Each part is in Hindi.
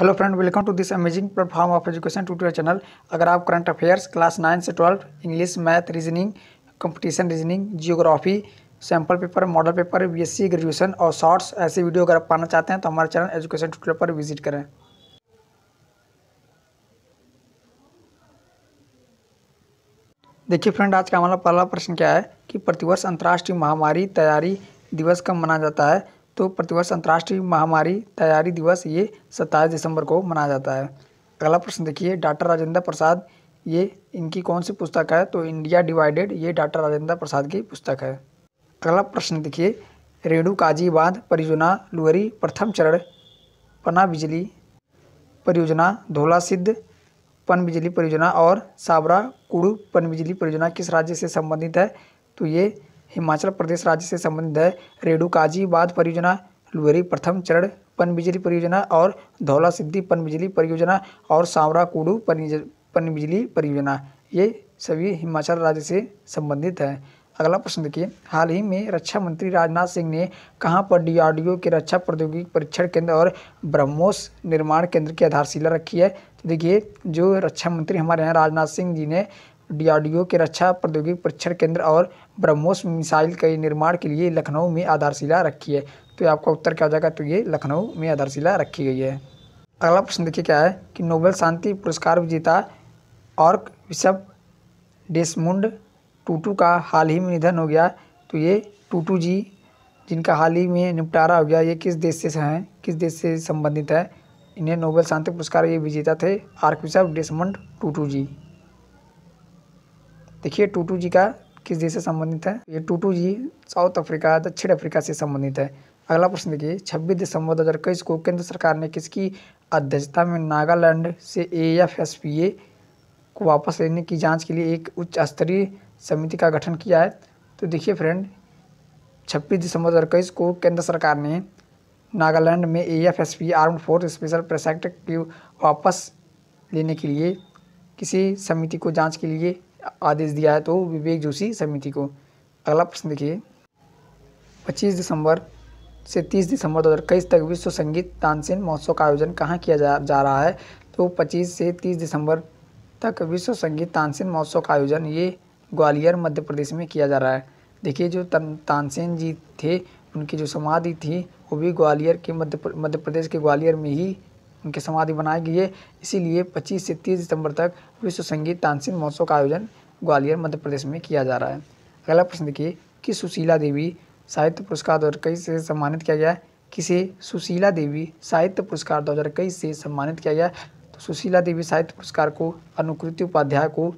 hello friend welcome to this amazing platform of education tutorial channel अगर आप करंट अफेयर्स क्लास नाइन से twelfth English math reasoning competition reasoning geography sample paper model paper BSc graduation और शॉर्ट्स ऐसी वीडियो अगर आप पाना चाहते हैं तो हमारे चैनल एजुकेशन ट्यूटोरियल पर विजिट करें देखिए फ्रेंड आज का हमारा पहला प्रश्न क्या है कि प्रतिवर्ष अंतर्राष्ट्रीय महामारी तैयारी दिवस कब मनाया जाता है तो प्रतिवर्ष अंतर्राष्ट्रीय महामारी तैयारी दिवस ये सत्ताईस दिसंबर को मनाया जाता है अगला प्रश्न देखिए डॉक्टर राजेंद्र प्रसाद ये इनकी कौन सी पुस्तक है तो इंडिया डिवाइडेड ये डॉक्टर राजेंद्र प्रसाद की पुस्तक है अगला प्रश्न देखिए रेणु काजी बांध परियोजना लुहरी प्रथम चरण पना बिजली परियोजना धोला सिद्ध पन बिजली परियोजना और साबरा कुड़ू पन बिजली परियोजना किस राज्य से संबंधित है तो ये हिमाचल प्रदेश राज्य से संबंधित है रेडुकाजी बांध परियोजना लुहरी प्रथम चरण पनबिजली परियोजना और धौला सिद्धि पनबिजली परियोजना और सावरा कुडू पनबिजली परियोजना ये सभी हिमाचल राज्य से संबंधित है अगला प्रश्न देखिए हाल ही में रक्षा मंत्री राजनाथ सिंह ने कहाँ पर डीआरडीओ के रक्षा प्रौद्योगिकी परीक्षण केंद्र और ब्रह्मोस निर्माण केंद्र की आधारशिला रखी है तो देखिए जो रक्षा मंत्री हमारे यहाँ राजनाथ सिंह जी ने डीआरडीओ के रक्षा प्रौद्योगिक परीक्षण केंद्र और ब्रह्मोस मिसाइल के निर्माण के लिए लखनऊ में आधारशिला रखी है तो आपका उत्तर क्या हो जाएगा तो ये लखनऊ में आधारशिला रखी गई है अगला प्रश्न देखिए क्या है कि नोबेल शांति पुरस्कार विजेता और विशप डेसमुंड टूटू का हाल ही में निधन हो गया तो ये टूटू जी जिनका हाल ही में निपटारा हो गया ये किस देश से हैं किस देश से संबंधित है इन्हें नोबेल शांति पुरस्कार ये विजेता थे विशप डेसमंड टूटू जी देखिए टूटू जी का किस देश से संबंधित है ये टूटू जी साउथ अफ्रीका दक्षिण अफ्रीका से संबंधित है अगला प्रश्न देखिए छब्बीस दिसंबर दो को केंद्र सरकार ने किसकी अध्यक्षता में नागालैंड से A F S P A को वापस लेने की जांच के लिए एक उच्च स्तरीय समिति का गठन किया है तो देखिए फ्रेंड छब्बीस दिसंबर दो को केंद्र सरकार ने नागालैंड में A F S P arm force special प्रोसेक्ट की वापस लेने के लिए किसी समिति को जांच के लिए आदेश दिया है तो विवेक जोशी समिति को अगला प्रश्न देखिए 25 दिसंबर से 30 दिसंबर 2021 तक विश्व संगीत तानसेन महोत्सव का आयोजन कहाँ किया जा, जा रहा है तो 25 से 30 दिसंबर तक विश्व संगीत तानसेन महोत्सव का आयोजन ये ग्वालियर मध्य प्रदेश में किया जा रहा है देखिए जो तानसेन जी थे उनकी जो समाधि थी वो भी ग्वालियर के मध्य मध्य प्रदेश के ग्वालियर में ही उनकी समाधि बनाई गई है इसीलिए 25 से 30 दिसंबर तक विश्व संगीत तानसेन महोत्सव का आयोजन ग्वालियर मध्य प्रदेश में किया जा रहा है अगला प्रश्न देखिए कि सुशीला देवी साहित्य पुरस्कार दो हज़ार से सम्मानित किया गया किसे सुशीला देवी साहित्य पुरस्कार दो हज़ार से सम्मानित किया गया तो सुशीला देवी साहित्य पुरस्कार को अनुकृति उपाध्याय को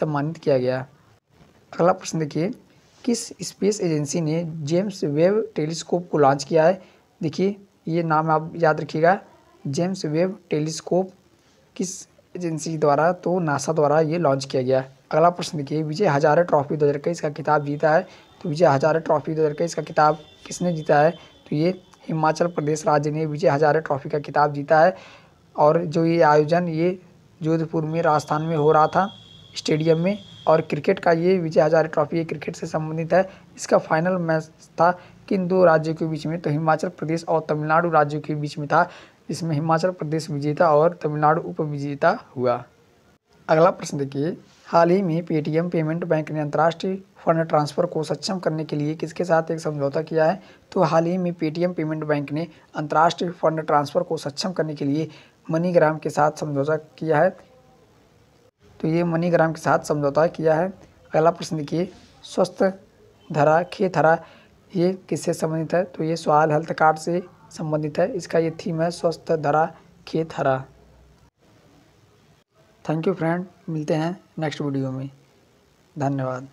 सम्मानित किया गया अगला प्रश्न देखिए किस स्पेस एजेंसी ने जेम्स वेब टेलीस्कोप को लॉन्च किया है देखिए ये नाम आप याद रखिएगा जेम्स वेब टेलीस्कोप किस एजेंसी द्वारा तो नासा द्वारा ये लॉन्च किया गया अगला प्रश्न देखिए विजय हजारे ट्रॉफी दो का किताब जीता है तो विजय हजारे ट्रॉफी दो का किताब किसने जीता है तो ये हिमाचल प्रदेश राज्य ने विजय हजारे ट्रॉफी का किताब जीता है और जो ये आयोजन ये जोधपुर में राजस्थान में हो रहा था स्टेडियम में और क्रिकेट का ये विजय हजारे ट्रॉफी ये क्रिकेट से संबंधित है इसका फाइनल मैच था किन दो राज्यों के बीच में तो हिमाचल प्रदेश और तमिलनाडु राज्यों के बीच में था इसमें हिमाचल प्रदेश विजेता और तमिलनाडु उप विजेता हुआ अगला प्रश्न देखिए हाल ही में पेटीएम पेमेंट बैंक ने अंतर्राष्ट्रीय फंड ट्रांसफ़र को सक्षम करने के लिए किसके साथ एक समझौता किया है तो हाल ही में पेटीएम पेमेंट बैंक ने अंतर्राष्ट्रीय फंड ट्रांसफ़र को सक्षम करने के लिए मनीग्राम के साथ समझौता किया है तो ये मनीग्राम के साथ समझौता किया है अगला प्रश्न देखिए स्वस्थ धरा खेत धरा ये किससे संबंधित है तो ये सवाल हेल्थ कार्ड से संबंधित है इसका ये थीम है स्वस्थ धरा खेत हरा थैंक यू फ्रेंड मिलते हैं नेक्स्ट वीडियो में धन्यवाद